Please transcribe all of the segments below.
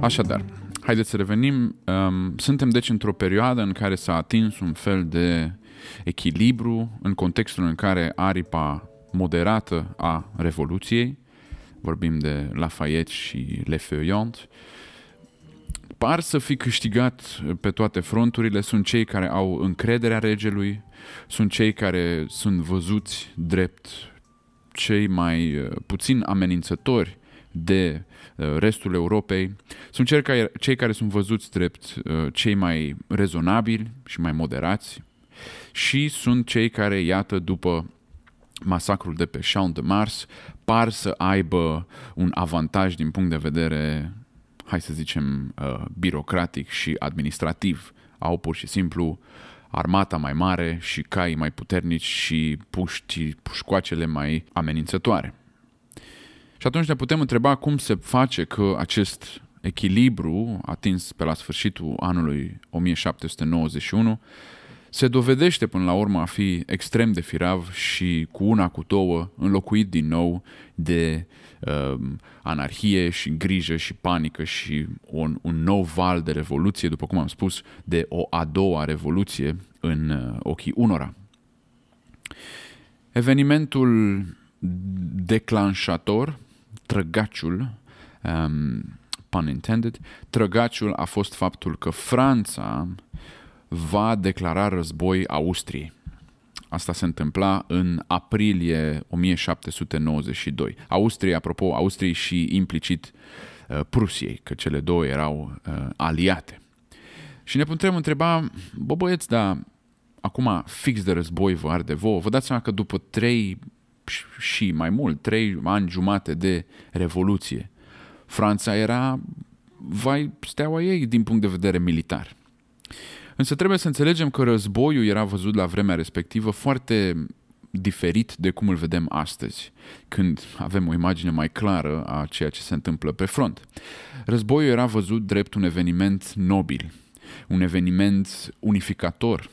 Așadar, haideți să revenim. Suntem deci într-o perioadă în care s-a atins un fel de echilibru în contextul în care aripa moderată a Revoluției, vorbim de Lafayette și Le Feuillant, par să fi câștigat pe toate fronturile, sunt cei care au încrederea regelui, sunt cei care sunt văzuți drept cei mai eh, puțin amenințători de Uh, restul Europei. Sunt cei care sunt văzuți drept uh, cei mai rezonabili și mai moderați și sunt cei care, iată, după masacrul de pe Champ de Mars, par să aibă un avantaj din punct de vedere, hai să zicem, uh, birocratic și administrativ. Au pur și simplu armata mai mare și cai mai puternici și puști, pușcoacele mai amenințătoare. Și atunci ne putem întreba cum se face că acest echilibru atins pe la sfârșitul anului 1791 se dovedește până la urmă a fi extrem de firav și cu una cu două înlocuit din nou de uh, anarhie și grijă și panică și un, un nou val de revoluție, după cum am spus, de o a doua revoluție în uh, ochii unora. Evenimentul declanșator trăgaciul, um, pun intended, trăgaciul a fost faptul că Franța va declara război Austriei. Asta se întâmpla în aprilie 1792. Austria, apropo, Austriei și implicit uh, Prusiei, că cele două erau uh, aliate. Și ne putem întreba, bă băieți, dar acum fix de război vă arde vouă, vă dați seama că după trei și mai mult, trei ani jumate de Revoluție, Franța era vai steaua ei din punct de vedere militar. Însă trebuie să înțelegem că războiul era văzut la vremea respectivă foarte diferit de cum îl vedem astăzi, când avem o imagine mai clară a ceea ce se întâmplă pe front. Războiul era văzut drept un eveniment nobil, un eveniment unificator,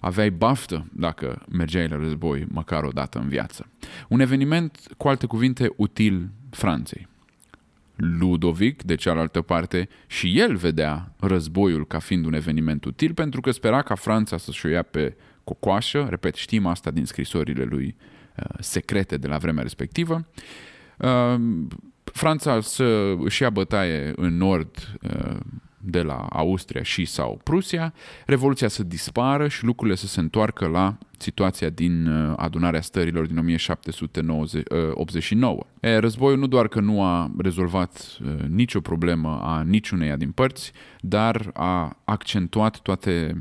aveai baftă dacă mergeai la război măcar o dată în viață. Un eveniment, cu alte cuvinte, util Franței. Ludovic, de cealaltă parte, și el vedea războiul ca fiind un eveniment util pentru că spera ca Franța să-și o ia pe cocoașă, repet, știm asta din scrisorile lui uh, secrete de la vremea respectivă, uh, Franța să și ia bătaie în nord uh, de la Austria și sau Prusia, revoluția să dispară și lucrurile să se întoarcă la situația din uh, adunarea stărilor din 1789. Uh, e, războiul nu doar că nu a rezolvat uh, nicio problemă a niciuneia din părți, dar a accentuat toate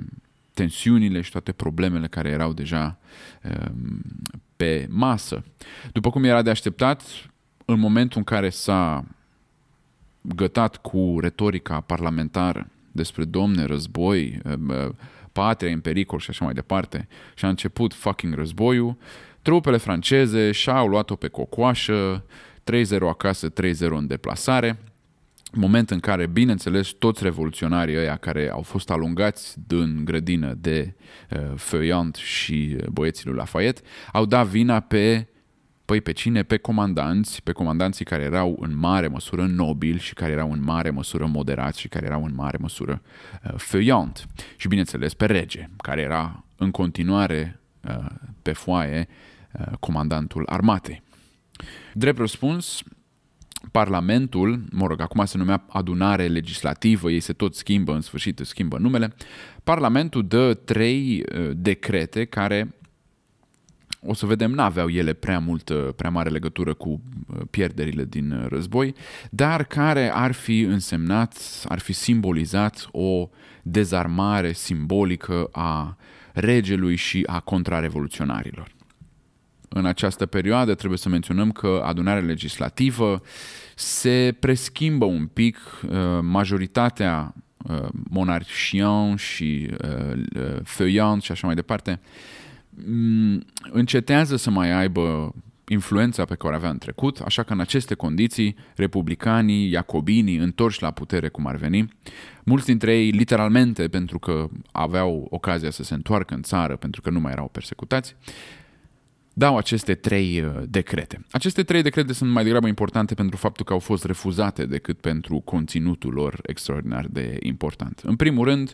tensiunile și toate problemele care erau deja um, pe masă. După cum era de așteptat, în momentul în care s-a gătat cu retorica parlamentară despre domne, război, eh, eh, patria în pericol și așa mai departe și a început fucking războiul, trupele franceze și-au luat-o pe cocoașă, 3-0 acasă, 3-0 în deplasare, moment în care, bineînțeles, toți revoluționarii ăia care au fost alungați din grădină de uh, eh, Feuillant și băieții lui Lafayette au dat vina pe Păi pe cine? Pe comandanți, pe comandanții care erau în mare măsură nobili și care erau în mare măsură moderați și care erau în mare măsură uh, feuillant. Și bineînțeles pe rege, care era în continuare uh, pe foaie uh, comandantul armatei. Drept răspuns, Parlamentul, mă rog, acum se numea adunare legislativă, ei se tot schimbă, în sfârșit schimbă numele, Parlamentul dă trei uh, decrete care o să vedem, n-aveau ele prea mult, prea mare legătură cu uh, pierderile din uh, război, dar care ar fi însemnat, ar fi simbolizat o dezarmare simbolică a regelui și a contrarevoluționarilor. În această perioadă trebuie să menționăm că adunarea legislativă se preschimbă un pic, uh, majoritatea monarhian și feuillant și așa mai departe, Mm, încetează să mai aibă influența pe care o avea în trecut, așa că în aceste condiții, republicanii, iacobinii, întorși la putere cum ar veni, mulți dintre ei literalmente pentru că aveau ocazia să se întoarcă în țară, pentru că nu mai erau persecutați, dau aceste trei uh, decrete. Aceste trei decrete sunt mai degrabă importante pentru faptul că au fost refuzate decât pentru conținutul lor extraordinar de important. În primul rând,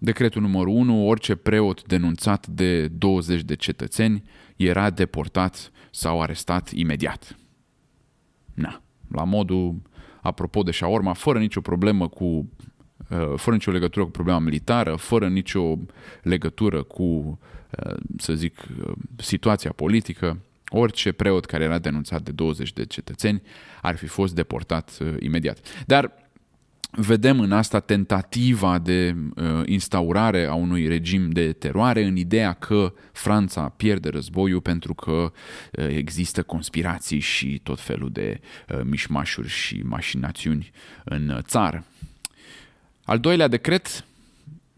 Decretul numărul 1, orice preot denunțat de 20 de cetățeni era deportat sau arestat imediat. Na, la modul, apropo de șaorma, fără nicio problemă cu uh, fără nicio legătură cu problema militară, fără nicio legătură cu, uh, să zic, uh, situația politică, orice preot care era denunțat de 20 de cetățeni ar fi fost deportat imediat. Dar vedem în asta tentativa de uh, instaurare a unui regim de teroare în ideea că Franța pierde războiul pentru că uh, există conspirații și tot felul de uh, mișmașuri și mașinațiuni în țară. Al doilea decret,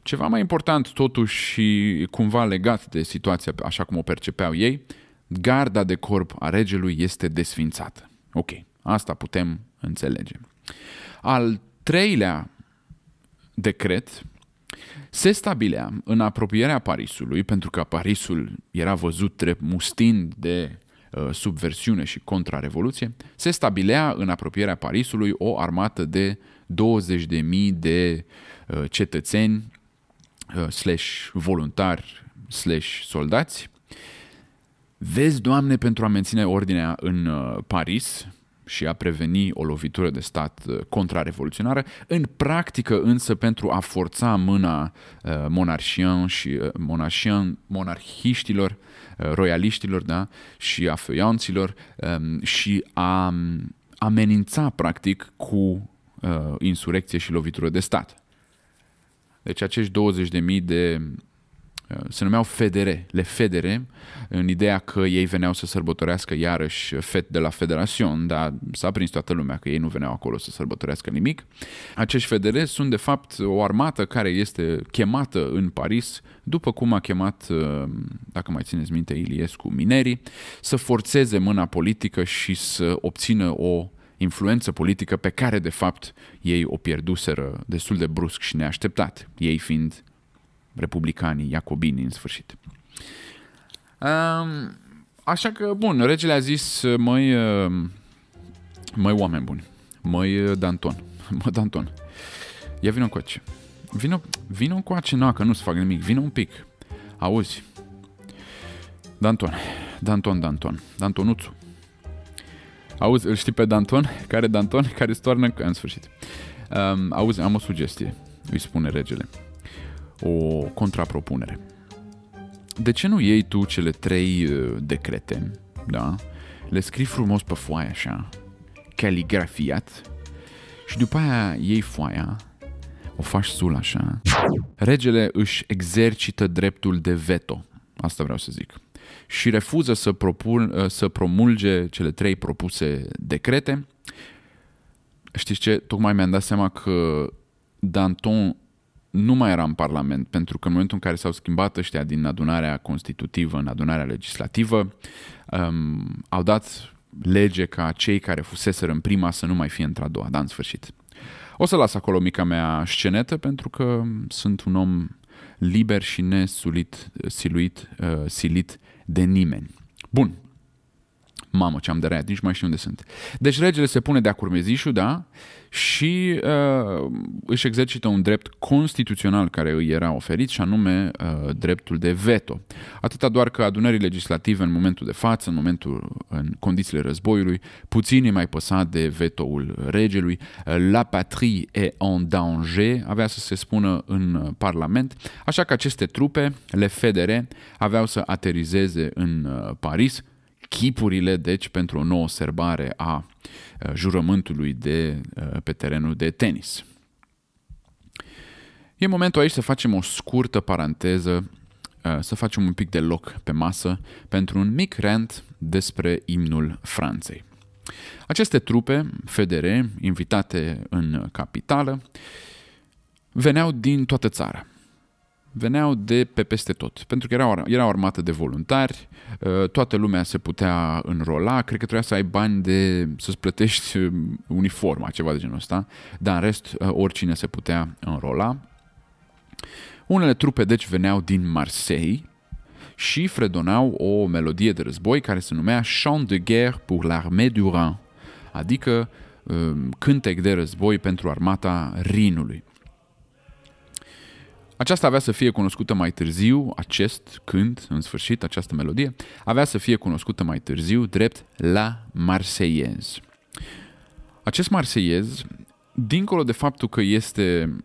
ceva mai important totuși și cumva legat de situația așa cum o percepeau ei, garda de corp a regelui este desfințată. Ok, asta putem înțelege. Al treilea decret se stabilea în apropierea Parisului, pentru că Parisul era văzut drept mustind de uh, subversiune și contrarevoluție, se stabilea în apropierea Parisului o armată de 20.000 de uh, cetățeni uh, slash voluntari slash soldați. Vezi, Doamne, pentru a menține ordinea în Paris, și a preveni o lovitură de stat uh, contrarevoluționară, în practică însă pentru a forța mâna uh, monarhian și uh, monarhian, monarhiștilor, royaliștilor da? și a feuianților um, și a um, amenința practic cu insurecție și lovitură de stat. Deci acești 20.000 de Eh, se numeau federe, le federe, în ideea că ei veneau să sărbătorească iarăși fet de la Federațion, dar s-a prins toată lumea că ei nu veneau acolo să sărbătorească nimic. Acești federe sunt de fapt o armată care este chemată în Paris, după cum a chemat, eh, dacă mai țineți minte, Iliescu minerii, să forțeze mâna politică și să obțină o influență politică pe care, de fapt, ei o pierduseră destul de brusc și neașteptat, ei fiind republicanii, iacobini în sfârșit. Așa că, bun, regele a zis, măi, uh, măi oameni buni, măi uh, Danton, mă Danton, ia vină încoace. Vino, vino încoace, nu, că nu-ți fac nimic, vino un pic. Auzi, Danton, Danton, Danton, Dantonuțu. Auzi, îl știi pe Danton? Care Danton? Care stoarnă? În sfârșit. Um, auzi, am o sugestie, îi spune regele o contrapropunere. De ce nu iei tu cele trei uh, decrete, da? Le scrii frumos pe foaie așa, caligrafiat, și după aia iei foaia, o faci sul așa. Regele își exercită dreptul de veto, asta vreau să zic, și refuză să, propun, uh, să promulge cele trei propuse decrete. Știți ce? Tocmai mi-am dat seama că Danton nu mai era în Parlament, pentru că în momentul în care s-au schimbat ăștia din adunarea constitutivă în adunarea legislativă, um, au dat lege ca cei care fuseseră în prima să nu mai fie într-a doua, dar în sfârșit. O să las acolo mica mea scenetă pentru că sunt un om liber și nesulit, siluit, uh, silit de nimeni. Bun, Mamă, ce am de rea, nici mai știu unde sunt. Deci regele se pune de-a curmezișul, da? Și uh, își exercită un drept constituțional care îi era oferit și anume uh, dreptul de veto. Atâta doar că adunării legislative în momentul de față, în momentul în condițiile războiului, puțin e mai păsat de vetoul regelui. La patrie est en danger, avea să se spună în parlament, așa că aceste trupe, le federe, aveau să aterizeze în uh, Paris chipurile, deci, pentru o nouă serbare a jurământului de, pe terenul de tenis. E momentul aici să facem o scurtă paranteză, să facem un pic de loc pe masă pentru un mic rant despre imnul Franței. Aceste trupe, FDR, invitate în capitală, veneau din toată țara veneau de pe peste tot, pentru că era o, era armată de voluntari, uh, toată lumea se putea înrola, cred că trebuia să ai bani de să-ți plătești um, uniforma, ceva de genul ăsta, dar în rest uh, oricine se putea înrola. Unele trupe deci veneau din Marseille și fredonau o melodie de război care se numea Chant de guerre pour l'armée du Rhin, adică um, cântec de război pentru armata Rinului. Aceasta avea să fie cunoscută mai târziu, acest cânt, în sfârșit, această melodie, avea să fie cunoscută mai târziu drept La Marseiez. Acest Marseiez, dincolo de faptul că este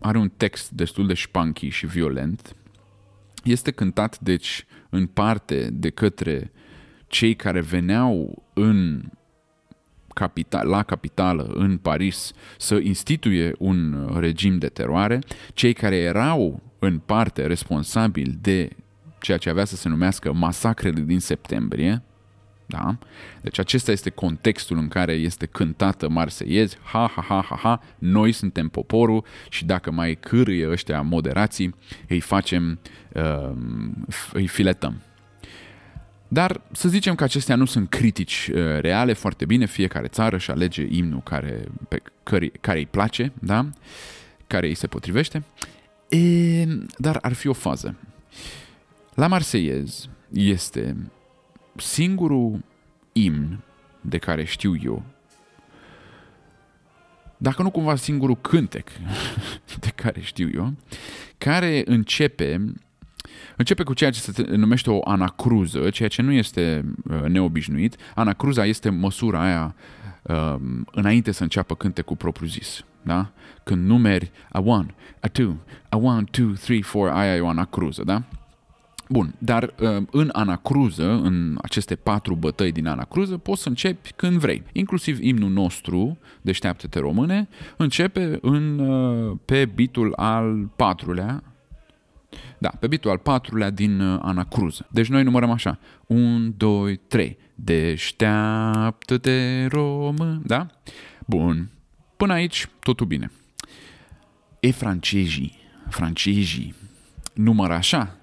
are un text destul de șpanchi și violent, este cântat, deci, în parte de către cei care veneau în capital, la capitală, în Paris, să instituie un regim de teroare, cei care erau în parte responsabili de ceea ce avea să se numească masacrele din septembrie, da? Deci acesta este contextul în care este cântată marseiezi, ha, ha, ha, ha, ha, noi suntem poporul și dacă mai cârâie ăștia moderații, îi facem, uh, îi filetăm. Dar să zicem că acestea nu sunt critici uh, reale, foarte bine, fiecare țară își alege imnul care, pe care, care îi place, da? care îi se potrivește, e, dar ar fi o fază. La Marseiez este singurul imn de care știu eu, dacă nu cumva singurul cântec de care știu eu, care începe Începe cu ceea ce se numește o anacruză, ceea ce nu este uh, neobișnuit. Anacruza este măsura aia um, înainte să înceapă cu propriu-zis. Da? Când numeri a one, a two, a one, two, three, four, aia e o anacruză, da? Bun, dar uh, în anacruză, în aceste patru bătăi din anacruză, poți să începi când vrei. Inclusiv imnul nostru, Deșteaptă-te române, începe în, uh, pe bitul al patrulea, da, pe bitul al patrulea din uh, Ana Cruz. Deci noi numărăm așa. 1, 2, 3. Deșteaptă-te, român. Da? Bun. Până aici, totul bine. E francezii, francezii, numără așa.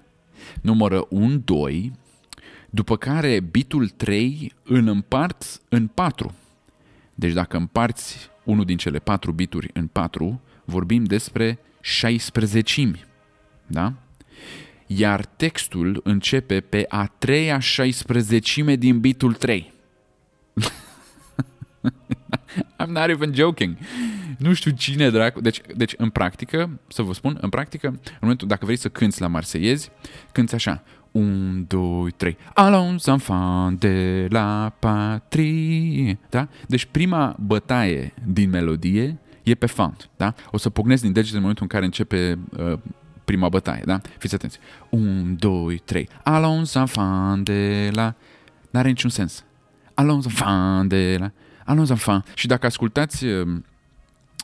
Numără 1, 2, după care bitul 3 îl împart în 4. Deci dacă împarți unul din cele 4 bituri în 4, vorbim despre 16 da? iar textul începe pe a treia șaisprezecime din bitul 3. I'm not even joking. Nu știu cine dracu. Deci, deci, în practică, să vă spun, în practică, în momentul, dacă vrei să cânți la marseiezi, cânți așa. 1, 2, 3. Allons enfants de la patrie. Da? Deci prima bătaie din melodie e pe fant. Da? O să pocnesc din degete în momentul în care începe uh, prima bătaie, da? Fiți atenți. 1, 2, 3. Allons enfants de la... N-are niciun sens. Allons enfants de la... Allons enfants. Și dacă ascultați um,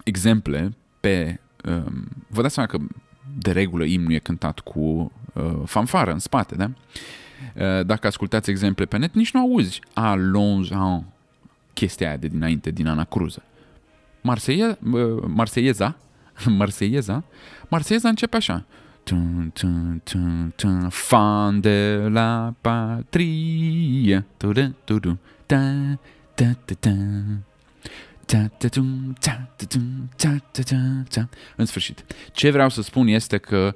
exemple pe... Um, vă dați seama că de regulă imnul e cântat cu uh, fanfară în spate, da? Uh, dacă ascultați exemple pe net, nici nu auzi Allons en chestia aia de dinainte, din Ana Cruză. Marseille, uh, marseieza, marseieza începe așa. Tun, tun, tun, tun, fan de la patrie. Tudun, tudun, ta, ta, ta, ta. În sfârșit, ce vreau să spun este că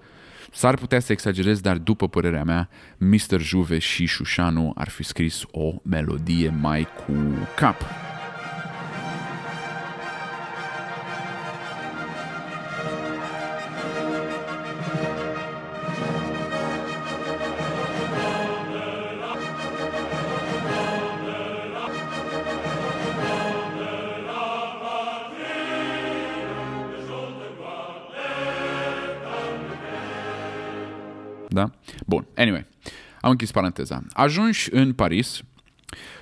s-ar putea să exagerez, dar după părerea mea, Mr. Juve și Șușanu ar fi scris o melodie mai cu cap. Anyway, am închis paranteza. Ajunși în Paris,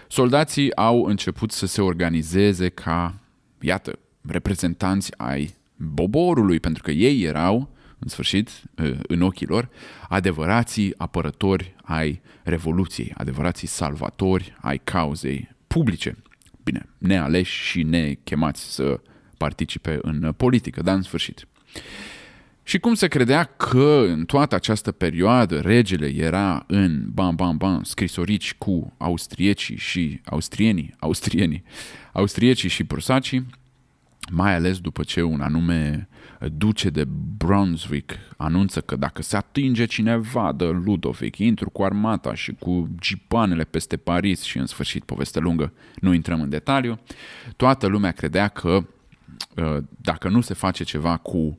soldații au început să se organizeze ca, iată, reprezentanți ai boborului, pentru că ei erau, în sfârșit, ă, în ochii lor, adevărații apărători ai Revoluției, adevărații salvatori ai cauzei publice. Bine, nealeși și nechemați să participe în politică, dar în sfârșit. Și cum se credea că în toată această perioadă regele era în bam bam bam scrisorici cu austriecii și austrienii, austrienii, austriecii și prusacii, mai ales după ce un anume duce de Brunswick anunță că dacă se atinge cineva de Ludovic, intru cu armata și cu gipanele peste Paris și în sfârșit poveste lungă, nu intrăm în detaliu, toată lumea credea că uh, dacă nu se face ceva cu uh,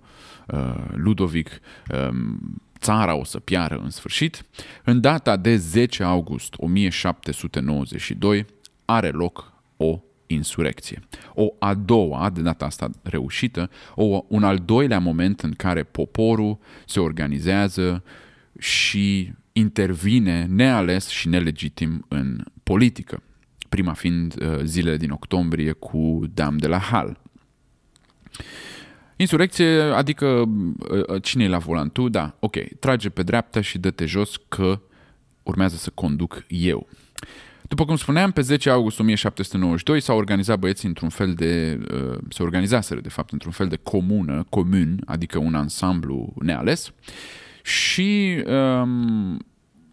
Uh, Ludovic um, țara o să piară în sfârșit, în data de 10 august 1792 are loc o insurecție. O a doua, de data asta reușită, o, un al doilea moment în care poporul se organizează și intervine neales și nelegitim în politică. Prima fiind uh, zilele din octombrie cu Dam de la Hal. Insurecție, adică ă, ă, cine e la volan? Tu? Da, ok, trage pe dreapta și dă-te jos că urmează să conduc eu. După cum spuneam, pe 10 august 1792 s-au organizat băieții într-un fel de... Ă, se organizaseră, de fapt, într-un fel de comună, comun, adică un ansamblu neales și um,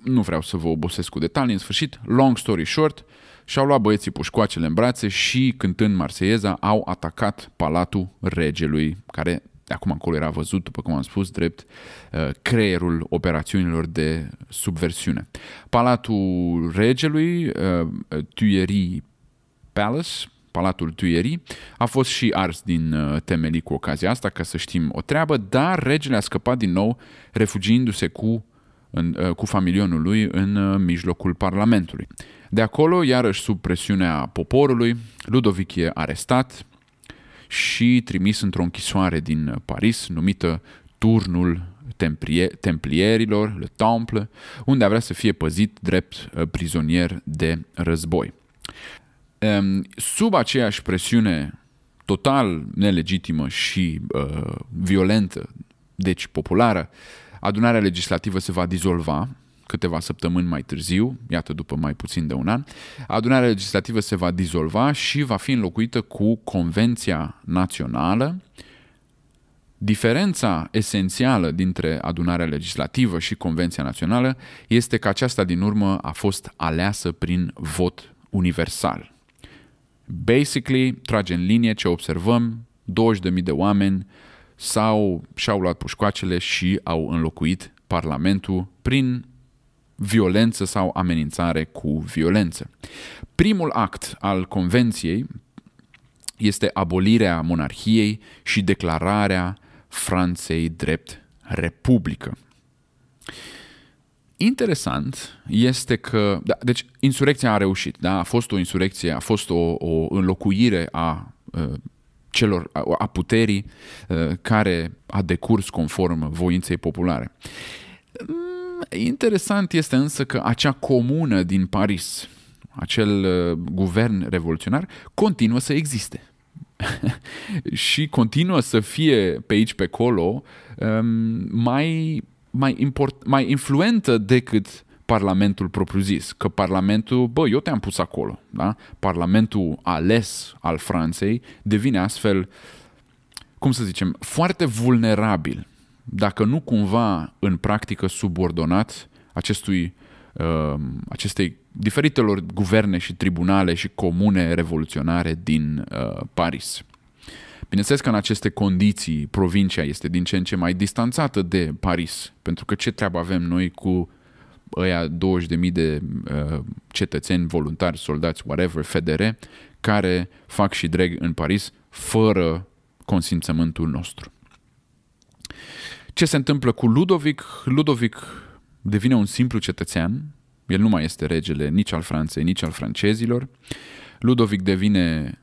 nu vreau să vă obosesc cu detalii, în sfârșit, long story short, și-au luat băieții pușcoacele în brațe și, cântând marseieza, au atacat palatul regelui, care de acum încolo era văzut, după cum am spus, drept uh, creierul operațiunilor de subversiune. Palatul regelui, uh, Tuileries Palace, Palatul Tuierii, a fost și ars din uh, temelii cu ocazia asta, ca să știm o treabă, dar regele a scăpat din nou refugiindu-se cu în, uh, cu familionul lui în uh, mijlocul Parlamentului. De acolo, iarăși sub presiunea poporului, Ludovic e arestat și trimis într-o închisoare din uh, Paris numită Turnul Templierilor, Le Temple, unde avea să fie păzit drept prizonier de război. Sub aceeași presiune total nelegitimă și uh, violentă, deci populară, uh, Adunarea legislativă se va dizolva câteva săptămâni mai târziu, iată după mai puțin de un an, adunarea legislativă se va dizolva și va fi înlocuită cu Convenția Națională. Diferența esențială dintre adunarea legislativă și Convenția Națională este că aceasta din urmă a fost aleasă prin vot universal. Basically, trage în linie ce observăm, 20.000 de oameni sau și-au luat pușcoacele și au înlocuit Parlamentul prin violență sau amenințare cu violență. Primul act al Convenției este abolirea monarhiei și declararea Franței drept republică. Interesant este că, da, deci insurecția a reușit, da, a fost o insurecție, a fost o, o înlocuire a uh, celor, a puterii uh, care a decurs conform voinței populare. Mm, interesant este însă că acea comună din Paris, acel uh, guvern revoluționar, continuă să existe. și continuă să fie pe aici, pe acolo, um, mai, mai, import, mai influentă decât Parlamentul propriu-zis, că Parlamentul, bă, eu te-am pus acolo, da? Parlamentul ales al Franței devine astfel, cum să zicem, foarte vulnerabil, dacă nu cumva în practică subordonat acestui, uh, acestei diferitelor guverne și tribunale și comune revoluționare din uh, Paris. Bineînțeles că în aceste condiții provincia este din ce în ce mai distanțată de Paris, pentru că ce treabă avem noi cu ăia 20.000 de uh, cetățeni voluntari, soldați, whatever, FDR, care fac și drag în Paris fără consimțământul nostru. Ce se întâmplă cu Ludovic? Ludovic devine un simplu cetățean, el nu mai este regele nici al Franței, nici al francezilor. Ludovic devine,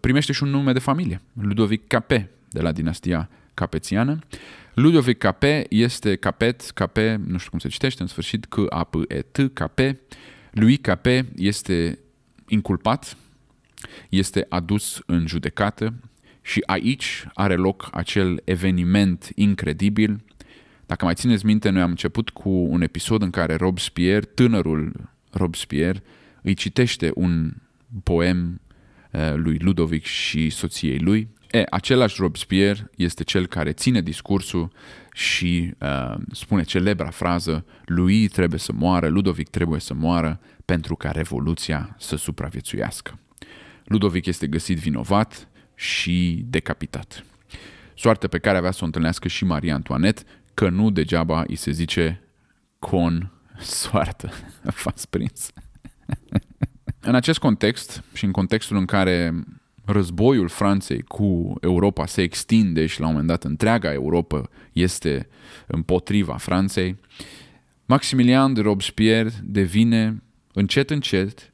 primește și un nume de familie, Ludovic Capet, de la dinastia capețiană. Ludovic Capet este Capet, Capet, nu știu cum se citește în sfârșit, că a p e t Capet. Lui Capet este inculpat, este adus în judecată și aici are loc acel eveniment incredibil. Dacă mai țineți minte, noi am început cu un episod în care Robespierre, tânărul Robespierre, îi citește un poem eh, lui Ludovic și soției lui E, același Robespierre este cel care ține discursul și uh, spune celebra frază lui trebuie să moară, Ludovic trebuie să moară pentru ca Revoluția să supraviețuiască. Ludovic este găsit vinovat și decapitat. Soartă pe care avea să o întâlnească și Maria Antoinette, că nu degeaba îi se zice con soartă. V-ați prins. în acest context și în contextul în care războiul Franței cu Europa se extinde și la un moment dat întreaga Europa este împotriva Franței, Maximilian de Robespierre devine încet încet,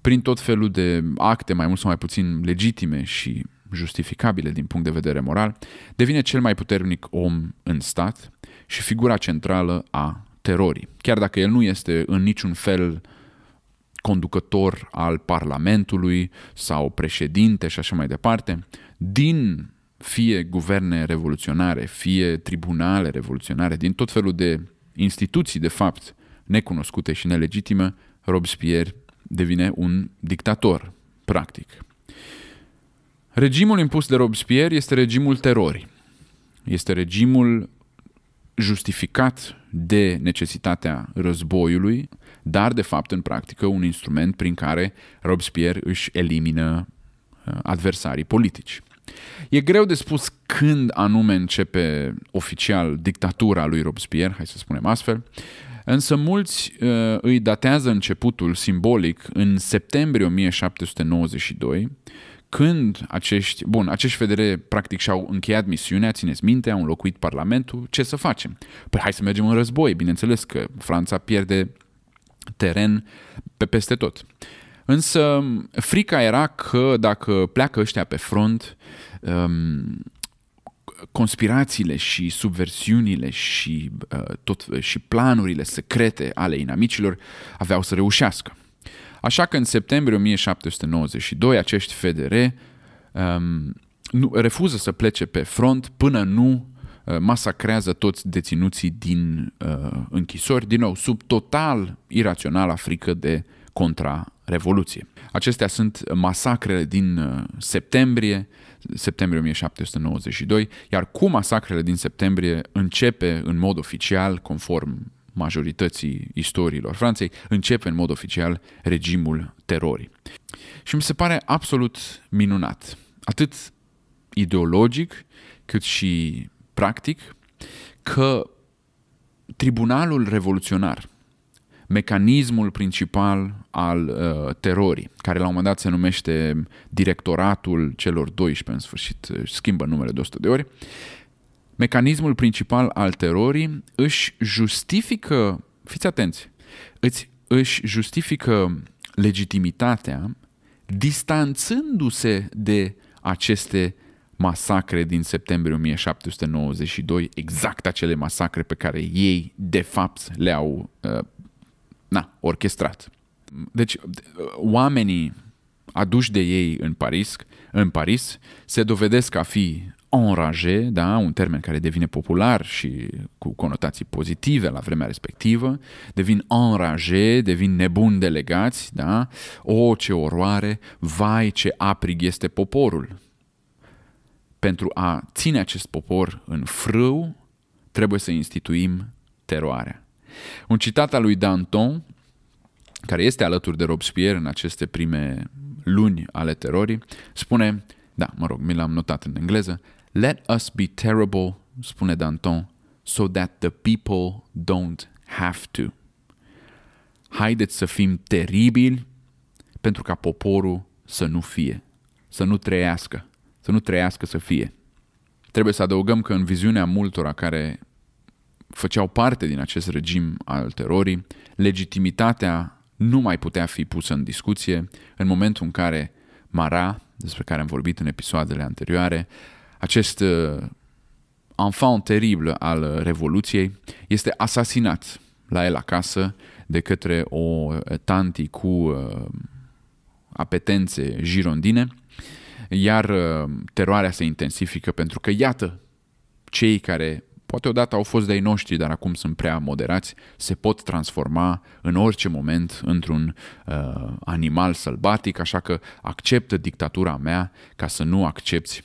prin tot felul de acte mai mult sau mai puțin legitime și justificabile din punct de vedere moral, devine cel mai puternic om în stat și figura centrală a terorii. Chiar dacă el nu este în niciun fel uh, conducător al Parlamentului sau președinte și așa mai departe, din fie guverne revoluționare, fie tribunale revoluționare, din tot felul de instituții, de fapt, necunoscute și nelegitime, Robespierre devine un dictator, practic. Regimul impus de Robespierre este regimul terorii. Este regimul justificat de necesitatea războiului, dar de fapt în practică un instrument prin care Robespierre își elimină uh, adversarii politici. E greu de spus când anume începe oficial dictatura lui Robespierre, hai să spunem astfel, însă mulți uh, îi datează începutul simbolic în septembrie 1792, când acești, bun, acești federe practic și-au încheiat misiunea, țineți minte, au înlocuit parlamentul, ce să facem? Păi hai să mergem în război, bineînțeles că Franța pierde teren pe peste tot. Însă frica era că dacă pleacă ăștia pe front, um, conspirațiile și subversiunile și, uh, tot, și planurile secrete ale inamicilor aveau să reușească. Așa că în septembrie 1792 acești FDR um, nu, refuză să plece pe front până nu Uh, masacrează toți deținuții din uh, închisori, din nou, sub total irațional frică de contra revoluție Acestea sunt masacrele din uh, septembrie, septembrie 1792, iar cu masacrele din septembrie începe în mod oficial, conform majorității istoriilor Franței, începe în mod oficial regimul terorii. Și mi se pare absolut minunat, atât ideologic, cât și practic, că Tribunalul Revoluționar, mecanismul principal al uh, terorii, care la un moment dat se numește Directoratul celor 12, în sfârșit uh, schimbă numele de 100 de ori, mecanismul principal al terorii își justifică, fiți atenți, îți, își justifică legitimitatea distanțându-se de aceste masacre din septembrie 1792, exact acele masacre pe care ei, de fapt, le-au uh, na, orchestrat. Deci, uh, oamenii aduși de ei în Paris, în Paris se dovedesc a fi enrage, da? un termen care devine popular și cu conotații pozitive la vremea respectivă, devin enrage, devin nebun delegați, da? o, ce oroare, vai ce aprig este poporul, pentru a ține acest popor în frâu, trebuie să instituim teroarea. Un citat al lui Danton, care este alături de Robespierre în aceste prime luni ale terorii, spune, da, mă rog, mi l-am notat în engleză, Let us be terrible, spune Danton, so that the people don't have to. Haideți să fim teribili pentru ca poporul să nu fie, să nu trăiască să nu trăiască să fie. Trebuie să adăugăm că în viziunea multora care făceau parte din acest regim al terorii, legitimitatea nu mai putea fi pusă în discuție în momentul în care Mara, despre care am vorbit în episoadele anterioare, acest uh, enfant teribil al Revoluției, este asasinat la el acasă de către o tanti cu uh, apetențe girondine iar uh, teroarea se intensifică pentru că, iată, cei care poate odată au fost de-ai noștri, dar acum sunt prea moderați, se pot transforma în orice moment într-un uh, animal sălbatic, așa că acceptă dictatura mea ca să nu accepti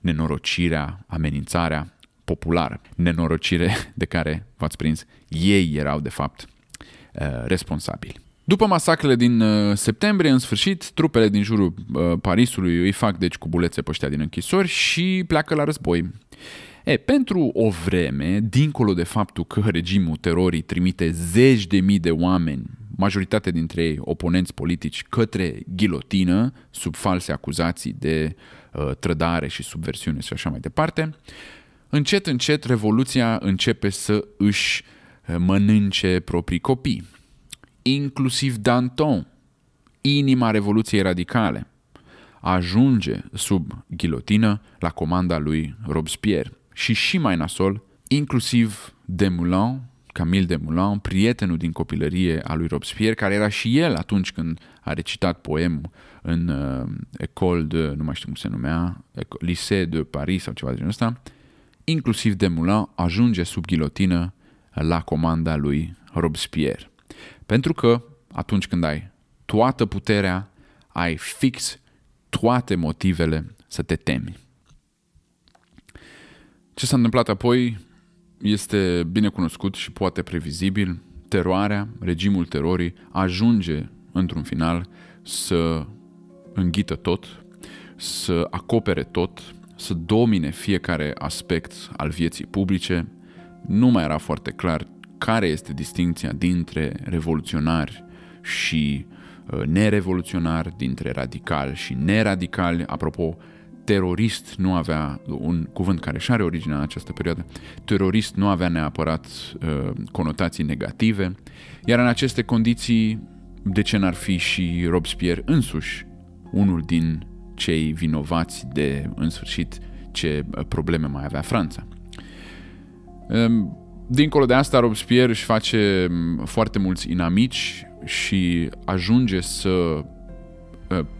nenorocirea, amenințarea populară. Nenorocire de care v-ați prins, ei erau de fapt uh, responsabili. După masacrele din uh, septembrie, în sfârșit, trupele din jurul uh, Parisului îi fac deci cu bulețe pe ăștia din închisori și pleacă la război. E, pentru o vreme, dincolo de faptul că regimul terorii trimite zeci de mii de oameni, majoritatea dintre ei oponenți politici, către ghilotină, sub false acuzații de uh, trădare și subversiune și așa mai departe, încet, încet, revoluția începe să își uh, mănânce proprii copii inclusiv Danton, inima Revoluției Radicale, ajunge sub ghilotină la comanda lui Robespierre și și mai nasol, inclusiv Demoulin, Camille Demoulin, prietenul din copilărie a lui Robespierre, care era și el atunci când a recitat poemul în uh, Ecole de, nu mai știu cum se numea, Lycée de Paris sau ceva de genul ăsta, inclusiv Demoulin ajunge sub ghilotină la comanda lui Robespierre. Pentru că atunci când ai toată puterea, ai fix toate motivele să te temi. Ce s-a întâmplat apoi este bine cunoscut și poate previzibil. Teroarea, regimul terorii ajunge într-un final să înghită tot, să acopere tot, să domine fiecare aspect al vieții publice. Nu mai era foarte clar care este distinția dintre revoluționari și uh, nerevoluționari, dintre radicali și neradicali. Apropo, terorist nu avea, un cuvânt care și are originea în această perioadă, terorist nu avea neapărat uh, conotații negative, iar în aceste condiții, de ce n-ar fi și Robespierre însuși unul din cei vinovați de, în sfârșit, ce uh, probleme mai avea Franța? Um, Dincolo de asta, Robespierre își face foarte mulți inamici și ajunge să uh,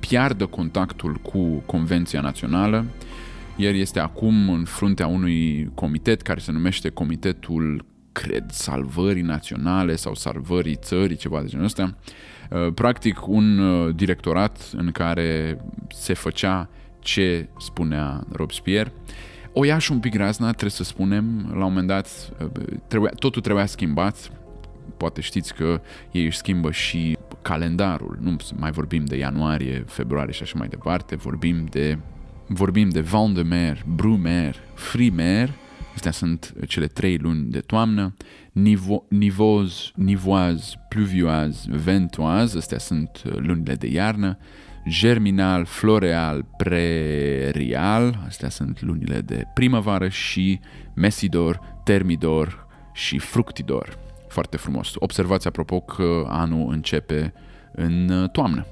piardă contactul cu Convenția Națională. El este acum în fruntea unui comitet care se numește Comitetul cred, salvării naționale sau salvării țării, ceva de genul ăsta. Uh, practic un uh, directorat în care se făcea ce spunea Robespierre o ia și un pic razna, trebuie să spunem, la un moment dat trebuia, totul trebuia schimbat, poate știți că ei își schimbă și calendarul, nu mai vorbim de ianuarie, februarie și așa mai departe, vorbim de vorbim de Vandemer, Brumer, Frimer, astea sunt cele trei luni de toamnă, nivo, nivoz, nivoaz, pluvioaz, ventoaz, astea sunt lunile de iarnă, germinal, floreal, prerial, astea sunt lunile de primăvară și mesidor, termidor și fructidor. Foarte frumos. Observați apropo că anul începe în uh, toamnă.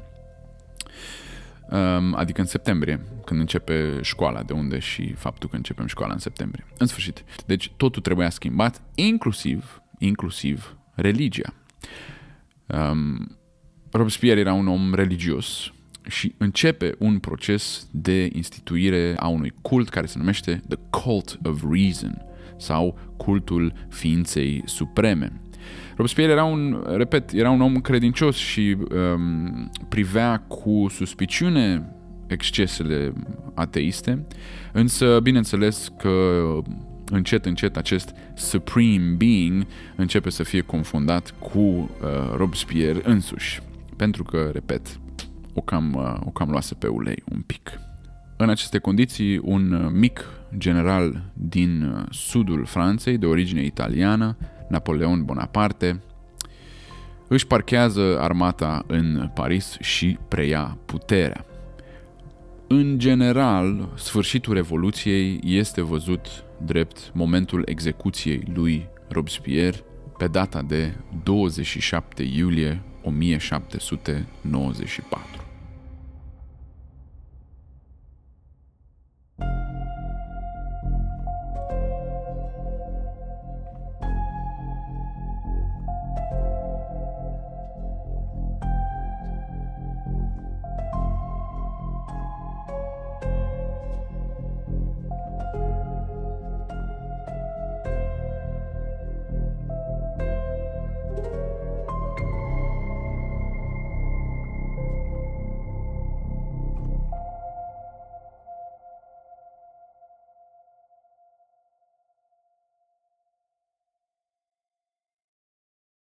Um, adică în septembrie, când începe școala, de unde și faptul că începem școala în septembrie. În sfârșit. Deci totul trebuia schimbat, inclusiv, inclusiv religia. Um, Robespierre era un om religios, și începe un proces de instituire a unui cult care se numește The Cult of Reason sau cultul ființei supreme. Robespierre era un, repet, era un om credincios și um, privea cu suspiciune excesele ateiste, însă bineînțeles că încet, încet acest Supreme Being începe să fie confundat cu uh, Robespierre însuși. Pentru că, repet, o cam, o cam luase pe ulei un pic. În aceste condiții, un mic general din sudul Franței, de origine italiană, Napoleon Bonaparte, își parchează armata în Paris și preia puterea. În general, sfârșitul Revoluției este văzut drept momentul execuției lui Robespierre pe data de 27 iulie 1794.